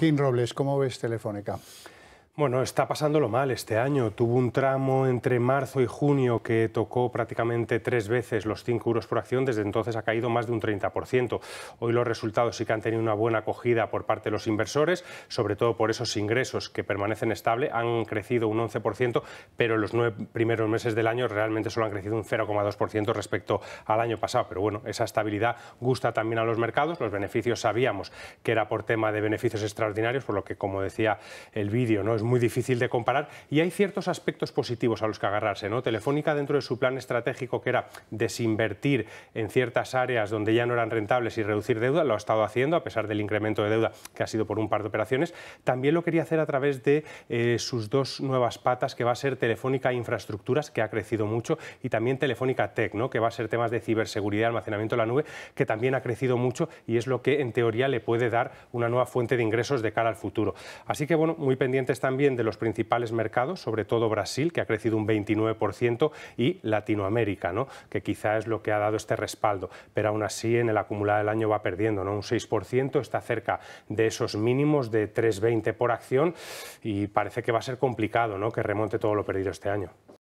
Kim Robles, ¿cómo ves Telefónica? Bueno, está pasándolo mal este año. Tuvo un tramo entre marzo y junio que tocó prácticamente tres veces los 5 euros por acción. Desde entonces ha caído más de un 30%. Hoy los resultados sí que han tenido una buena acogida por parte de los inversores, sobre todo por esos ingresos que permanecen estables. Han crecido un 11%, pero en los nueve primeros meses del año realmente solo han crecido un 0,2% respecto al año pasado. Pero bueno, esa estabilidad gusta también a los mercados. Los beneficios sabíamos que era por tema de beneficios extraordinarios, por lo que, como decía el vídeo, no muy difícil de comparar y hay ciertos aspectos positivos a los que agarrarse. ¿no? Telefónica dentro de su plan estratégico que era desinvertir en ciertas áreas donde ya no eran rentables y reducir deuda, lo ha estado haciendo a pesar del incremento de deuda que ha sido por un par de operaciones. También lo quería hacer a través de eh, sus dos nuevas patas que va a ser Telefónica e Infraestructuras, que ha crecido mucho, y también Telefónica Tech, ¿no? que va a ser temas de ciberseguridad, almacenamiento en la nube, que también ha crecido mucho y es lo que en teoría le puede dar una nueva fuente de ingresos de cara al futuro. Así que bueno, muy pendiente también también de los principales mercados, sobre todo Brasil, que ha crecido un 29%, y Latinoamérica, ¿no? que quizá es lo que ha dado este respaldo. Pero aún así, en el acumulado del año va perdiendo un 6%, está cerca de esos mínimos de 3,20 por acción y parece que va a ser complicado ¿no? que remonte todo lo perdido este año.